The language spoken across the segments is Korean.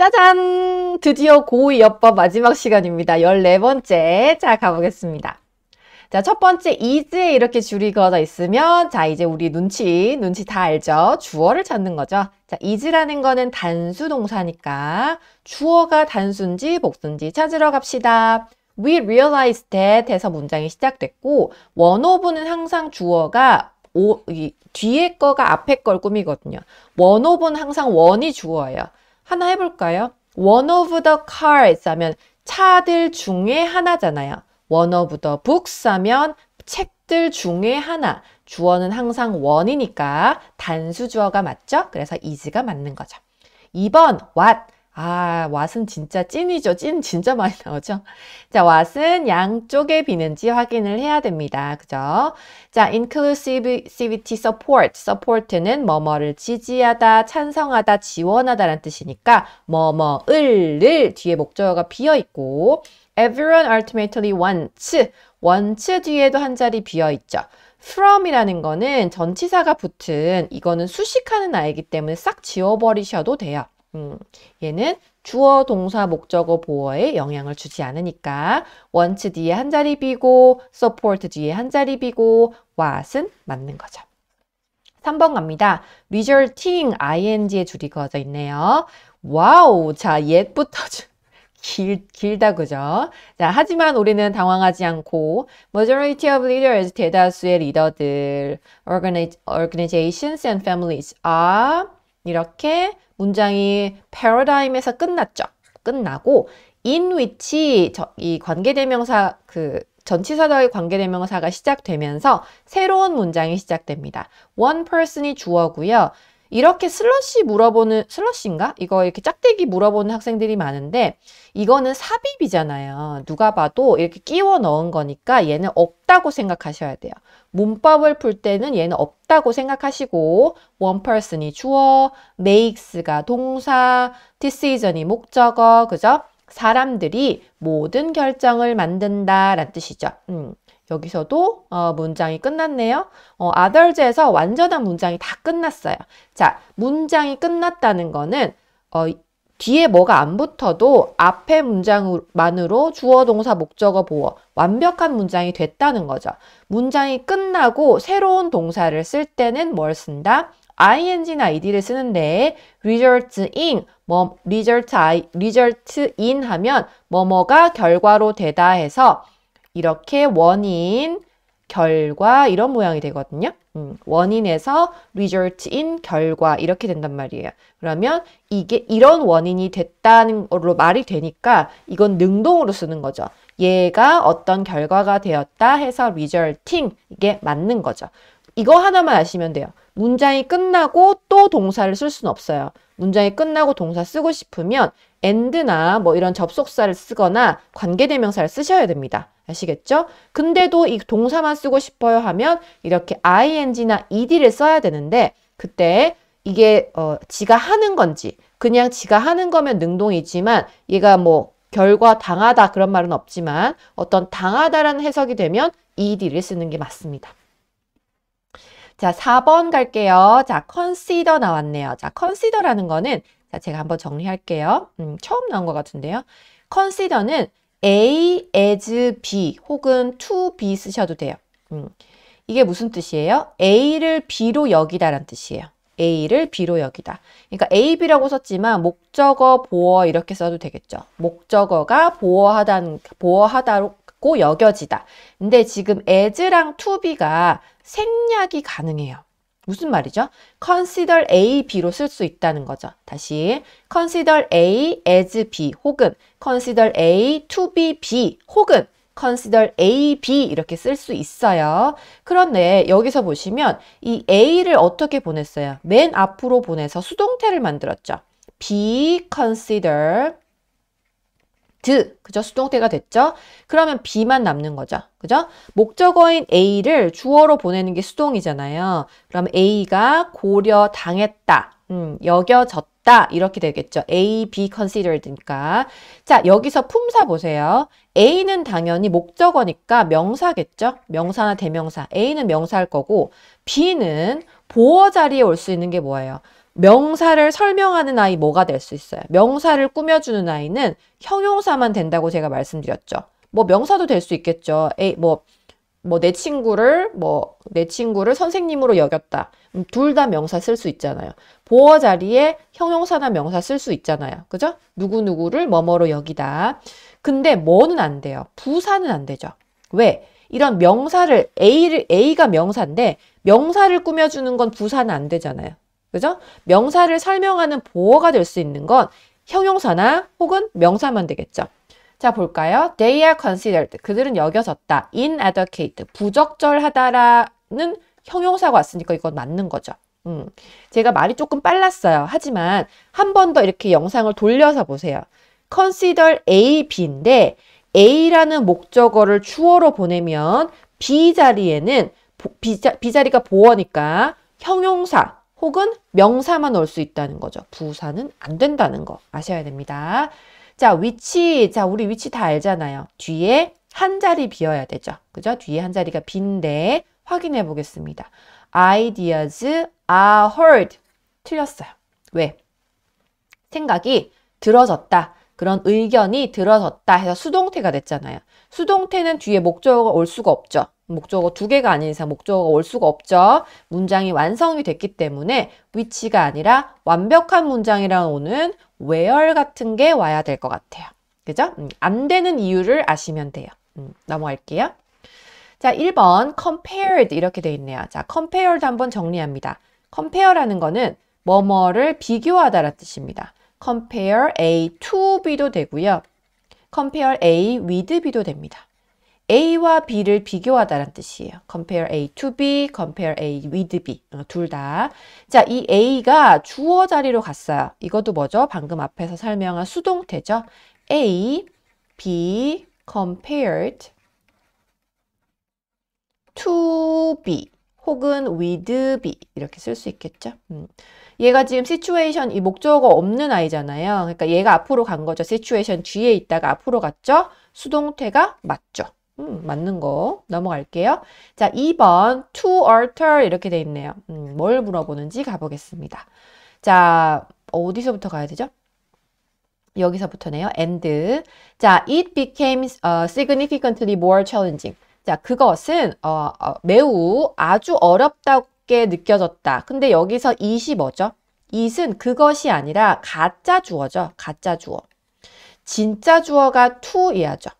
짜잔! 드디어 고위 여법 마지막 시간입니다. 14번째. 자, 가보겠습니다. 자, 첫 번째 이즈에 이렇게 줄이 그어져 있으면 자, 이제 우리 눈치, 눈치 다 알죠? 주어를 찾는 거죠. 자, 이즈라는 거는 단수 동사니까 주어가 단수인지 복수인지 찾으러 갑시다. We r e a l i z e that 해서 문장이 시작됐고 원오브는 항상 주어가 오, 이, 뒤에 거가 앞에 걸 꾸미거든요. 원오브는 항상 원이 주어예요. 하나 해볼까요? One of the cars 하면 차들 중에 하나잖아요. One of the books 하면 책들 중에 하나. 주어는 항상 one이니까 단수 주어가 맞죠? 그래서 is가 맞는 거죠. 2번 what 아, 왓은 진짜 찐이죠. 찐 진짜 많이 나오죠. 자, 왓은 양쪽에 비는지 확인을 해야 됩니다. 그죠? 자, inclusivity support. support는 뭐뭐를 지지하다, 찬성하다, 지원하다라는 뜻이니까 뭐뭐을를 뒤에 목적어가 비어 있고 everyone ultimately wants. wants 뒤에도 한 자리 비어 있죠. from이라는 거는 전치사가 붙은 이거는 수식하는 아이기 때문에 싹 지워버리셔도 돼요. 음, 얘는 주어 동사 목적어 보어에 영향을 주지 않으니까 원츠 뒤에 한 자리 비고 support 뒤에 한 자리 비고 what은 맞는 거죠. 3번 갑니다. resulting ing의 줄이 그어져 있네요. 와우! 자, 옛부터 주... 길, 길다 그죠? 자, 하지만 우리는 당황하지 않고 majority of leaders 대다수의 리더들 organizations and families are 이렇게 문장이 paradigm에서 끝났죠. 끝나고 in which 저, 이 관계대명사 그 전치사다의 관계대명사가 시작되면서 새로운 문장이 시작됩니다. one person이 주어고요. 이렇게 슬러시 물어보는 슬러시인가? 이거 이렇게 짝대기 물어보는 학생들이 많은데 이거는 삽입이잖아요. 누가 봐도 이렇게 끼워 넣은 거니까 얘는 없다고 생각하셔야 돼요. 문법을 풀 때는 얘는 없다고 생각하시고 one person이 주어, makes가 동사, decision이 목적어, 그죠? 사람들이 모든 결정을 만든다 라는 뜻이죠. 음. 여기서도 어, 문장이 끝났네요. 어, others에서 완전한 문장이 다 끝났어요. 자, 문장이 끝났다는 거는 어, 뒤에 뭐가 안 붙어도 앞에 문장만으로 주어 동사 목적어 보어 완벽한 문장이 됐다는 거죠. 문장이 끝나고 새로운 동사를 쓸 때는 뭘 쓴다? ing나 id를 쓰는데 result in, 뭐 result, I, result in 하면 뭐뭐가 결과로 되다 해서 이렇게 원인, 결과 이런 모양이 되거든요. 음, 원인에서 result i 결과 이렇게 된단 말이에요. 그러면 이게 이런 원인이 됐다는 걸로 말이 되니까 이건 능동으로 쓰는 거죠. 얘가 어떤 결과가 되었다 해서 resulting 이게 맞는 거죠. 이거 하나만 아시면 돼요. 문장이 끝나고 또 동사를 쓸 수는 없어요. 문장이 끝나고 동사 쓰고 싶으면 and나 뭐 이런 접속사를 쓰거나 관계대명사를 쓰셔야 됩니다. 아시겠죠? 근데도 이 동사만 쓰고 싶어요 하면 이렇게 ing나 ed를 써야 되는데 그때 이게 어, 지가 하는 건지 그냥 지가 하는 거면 능동이지만 얘가 뭐 결과 당하다 그런 말은 없지만 어떤 당하다라는 해석이 되면 ed를 쓰는 게 맞습니다. 자, 4번 갈게요. 자, consider 나왔네요. 자, consider라는 거는 자, 제가 한번 정리할게요. 음, 처음 나온 것 같은데요. consider는 A as B 혹은 to B 쓰셔도 돼요. 음, 이게 무슨 뜻이에요? A를 B로 여기다란 뜻이에요. A를 B로 여기다. 그러니까 A, B라고 썼지만 목적어, 보어 이렇게 써도 되겠죠. 목적어가 보어하다 보어하다고 여겨지다. 근데 지금 as랑 to be가 생략이 가능해요. 무슨 말이죠? consider A, B로 쓸 수 있다는 거죠. 다시 consider A as B 혹은 consider A to be B 혹은 consider A, B 이렇게 쓸 수 있어요. 그런데 여기서 보시면 이 A를 어떻게 보냈어요? 맨 앞으로 보내서 수동태를 만들었죠. B consider 드 그죠? 수동태가 됐죠? 그러면 비만 남는 거죠. 그죠? 목적어인 A를 주어로 보내는 게 수동이잖아요. 그럼 A가 고려 당했다. 음, 여겨졌다. 이렇게 되겠죠. A, B considered니까. 자, 여기서 품사 보세요. A는 당연히 목적어니까 명사겠죠? 명사나 대명사. A는 명사일 거고 B는 보어 자리에 올 수 있는 게 뭐예요? 명사를 설명하는 아이 뭐가 될 수 있어요? 명사를 꾸며주는 아이는 형용사만 된다고 제가 말씀드렸죠. 뭐 명사도 될 수 있겠죠. 에이, 뭐, 뭐 내 친구를 뭐 내 친구를 선생님으로 여겼다. 음, 둘다 명사 쓸 수 있잖아요. 보호 자리에 형용사나 명사 쓸 수 있잖아요. 그죠? 누구누구를 뭐뭐로 여기다. 근데 뭐는 안 돼요. 부사는 안 되죠. 왜? 이런 명사를 A를 A가 명사인데 명사를 꾸며주는 건 부사는 안 되잖아요. 그죠? 명사를 설명하는 보어가 될 수 있는 건 형용사나 혹은 명사만 되겠죠. 자 볼까요? They are considered. 그들은 여겨졌다. inadvocate. 부적절하다라는 형용사가 왔으니까 이건 맞는 거죠. 음, 제가 말이 조금 빨랐어요. 하지만 한 번 더 이렇게 영상을 돌려서 보세요. consider A, B인데 A라는 목적어를 주어로 보내면 B 자리에는 B, 자, B 자리가 보어니까 형용사 혹은 명사만 올 수 있다는 거죠. 부사는 안 된다는 거 아셔야 됩니다. 자, 위치. 자, 우리 위치 다 알잖아요. 뒤에 한 자리 비어야 되죠. 그죠? 뒤에 한 자리가 빈데 확인해 보겠습니다. Ideas are heard. 틀렸어요. 왜? 생각이 들어졌다. 그런 의견이 들어졌다 해서 수동태가 됐잖아요. 수동태는 뒤에 목적어가 올 수가 없죠. 목적어 두 개가 아닌 이상 목적어가 올 수가 없죠. 문장이 완성이 됐기 때문에 위치가 아니라 완벽한 문장이랑 오는 where 같은 게 와야 될 것 같아요. 그죠? 음, 안 되는 이유를 아시면 돼요. 음, 넘어갈게요. 자, 1번 compared 이렇게 돼 있네요. 자, compared 한번 정리합니다. compare라는 거는 뭐뭐를 비교하다라는 뜻입니다. compare A to B도 되고요. compare A with B도 됩니다. A와 B를 비교하다라는 뜻이에요. compare A to B, compare A with B. 어, 둘 다. 자, 이 A가 주어 자리로 갔어요. 이것도 뭐죠? 방금 앞에서 설명한 수동태죠. A, B, compared to B. 혹은 with b 이렇게 쓸 수 있겠죠. 음. 얘가 지금 situation 이 목적어 없는 아이잖아요. 그러니까 얘가 앞으로 간 거죠. situation 뒤에 있다가 앞으로 갔죠. 수동태가 맞죠. 음, 맞는 거 넘어갈게요. 자, 2번 to alter 이렇게 돼 있네요. 음, 뭘 물어보는지 가보겠습니다. 자, 어디서부터 가야 되죠? 여기서부터네요. and. 자, it became uh, significantly more challenging. 자, 그것은 어, 어, 매우 아주 어렵다게 느껴졌다. 근데 여기서 i t 뭐죠? i 은 그것이 아니라 가짜 주어죠. 가짜 주어. 진짜 주어가 to 이하죠.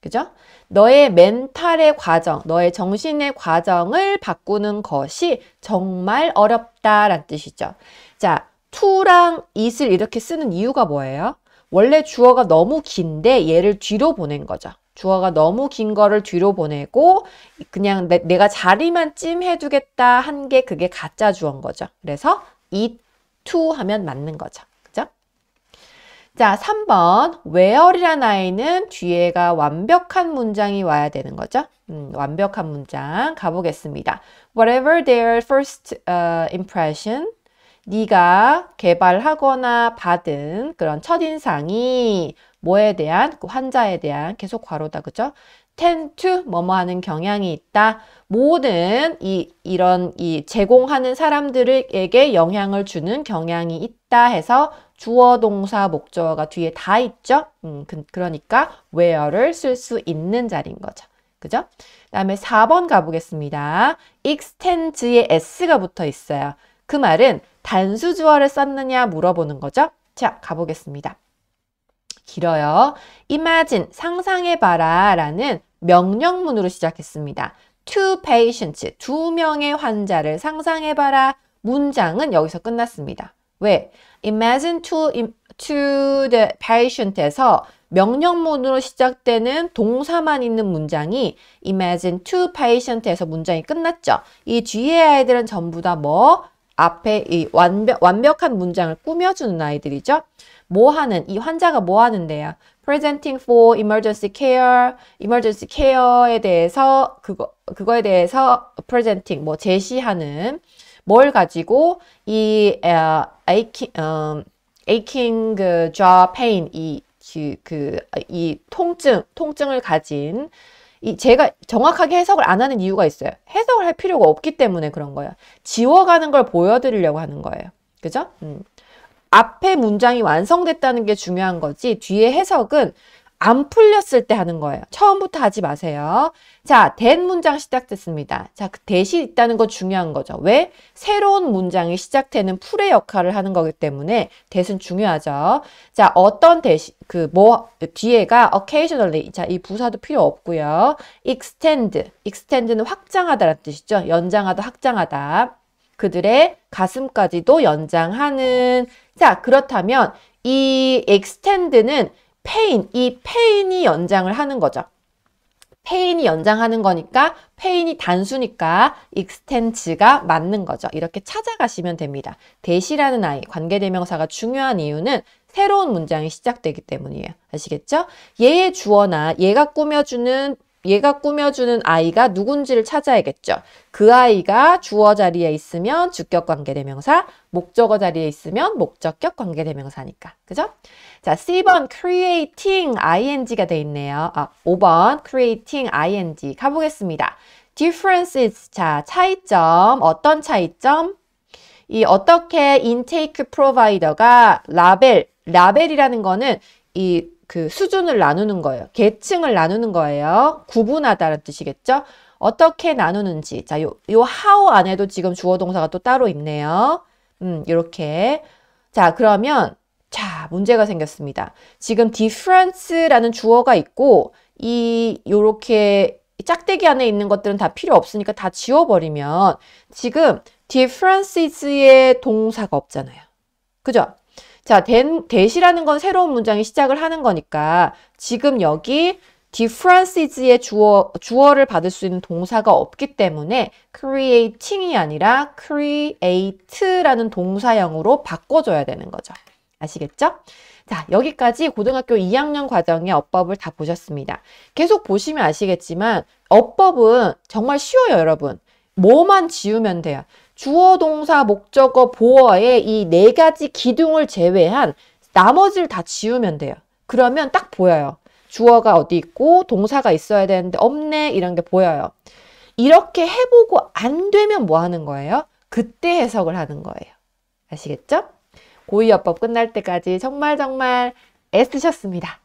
그죠? 너의 멘탈의 과정, 너의 정신의 과정을 바꾸는 것이 정말 어렵다란 뜻이죠. 자, to랑 it을 이렇게 쓰는 이유가 뭐예요? 원래 주어가 너무 긴데 얘를 뒤로 보낸 거죠. 주어가 너무 긴 거를 뒤로 보내고 그냥 내, 가 자리만 찜해두겠다 한 게 그게 가짜 주어인 거죠. 그래서 it to 하면 맞는 거죠. 자, 3번 where이란 아이는 뒤에가 완벽한 문장이 와야 되는 거죠. 음, 완벽한 문장 가보겠습니다. Whatever their first uh, impression, 네가 개발하거나 받은 그런 첫인상이 뭐에 대한, 그 환자에 대한 계속 과로다, 그죠? tend to 뭐뭐 하는 경향이 있다. 모든 이 이런 이 제공하는 사람들에게 영향을 주는 경향이 있다 해서 주어 동사 목적어가 뒤에 다 있죠. 음, 그, 러니까 where를 쓸 수 있는 자리인 거죠. 그죠? 그 다음에 4번 가보겠습니다. extend의 s가 붙어 있어요. 그 말은 단수 주어를 썼느냐 물어보는 거죠. 자, 가보겠습니다. 길어요. imagine, 상상해봐라 라는 명령문으로 시작했습니다. two patients, 두 명의 환자를 상상해봐라. 문장은 여기서 끝났습니다. 왜? imagine to, to the patient에서 명령문으로 시작되는 동사만 있는 문장이 imagine to patient에서 문장이 끝났죠. 이 뒤에 아이들은 전부 다 뭐? 앞에 이 완벽, 완벽한 문장을 꾸며주는 아이들이죠. 뭐 하는, 이 환자가 뭐 하는데요. presenting for emergency care, emergency care에 대해서, 그거, 그거에 대해서 presenting, 뭐 제시하는, 뭘 가지고 이 uh, aching, um, aching jaw pain, 이, 그, 그, 이 통증, 통증을 가진 이 제가 정확하게 해석을 안 하는 이유가 있어요. 해석을 할 필요가 없기 때문에 그런 거예요. 지워가는 걸 보여드리려고 하는 거예요. 그죠? 음. 앞에 문장이 완성됐다는 게 중요한 거지 뒤에 해석은 안 풀렸을 때 하는 거예요. 처음부터 하지 마세요. 자, 된 문장 시작됐습니다. 자, 그 대시 있다는 거 중요한 거죠. 왜? 새로운 문장이 시작되는 풀의 역할을 하는 거기 때문에 대신 중요하죠. 자, 어떤 대시, 그, 뭐, 뒤에가 occasionally. 자, 이 부사도 필요 없고요. extend. extend는 확장하다라는 뜻이죠. 연장하다, 확장하다. 그들의 가슴까지도 연장하는. 자, 그렇다면 이 extend는 페인, 이 페인이 연장을 하는 거죠. 페인이 연장하는 거니까 페인이 단수니까 익스텐츠가 맞는 거죠. 이렇게 찾아가시면 됩니다. 대시라는 아이, 관계대명사가 중요한 이유는 새로운 문장이 시작되기 때문이에요. 아시겠죠? 얘의 주어나 얘가 꾸며주는 얘가 꾸며주는 아이가 누군지를 찾아야겠죠. 그 아이가 주어 자리에 있으면 주격 관계대명사, 목적어 자리에 있으면 목적격 관계대명사니까. 그죠? 자, C번 creating ing가 돼 있네요. 아, 5번 creating ing 가보겠습니다. differences. 자, 차이점. 어떤 차이점? 이 어떻게 intake provider가 라벨, 라벨이라는 거는 이그 수준을 나누는 거예요. 계층을 나누는 거예요. 구분하다라는 뜻이겠죠? 어떻게 나누는지. 자, 요, 요 how 안에도 지금 주어 동사가 또 따로 있네요. 음, 요렇게. 자, 그러면, 자, 문제가 생겼습니다. 지금 difference라는 주어가 있고, 이, 요렇게 짝대기 안에 있는 것들은 다 필요 없으니까 다 지워버리면, 지금 differences의 동사가 없잖아요. 그죠? 자, 된, 대시라는 건 새로운 문장이 시작을 하는 거니까 지금 여기 differences의 주어, 주어를 받을 수 있는 동사가 없기 때문에 creating이 아니라 create라는 동사형으로 바꿔줘야 되는 거죠. 아시겠죠? 자, 여기까지 고등학교 2학년 과정의 어법을 다 보셨습니다. 계속 보시면 아시겠지만 어법은 정말 쉬워요, 여러분. 뭐만 지우면 돼요. 주어, 동사, 목적어, 보어의 이 네 가지 기둥을 제외한 나머지를 다 지우면 돼요. 그러면 딱 보여요. 주어가 어디 있고 동사가 있어야 되는데 없네 이런 게 보여요. 이렇게 해보고 안 되면 뭐 하는 거예요? 그때 해석을 하는 거예요. 아시겠죠? 고의어법 끝날 때까지 정말 정말 애쓰셨습니다.